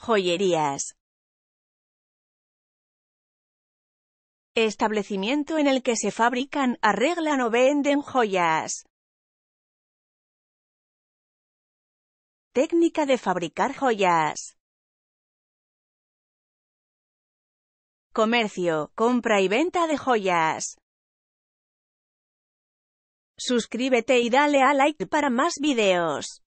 Joyerías. Establecimiento en el que se fabrican, arreglan o venden joyas. Técnica de fabricar joyas. Comercio, compra y venta de joyas. Suscríbete y dale a like para más videos.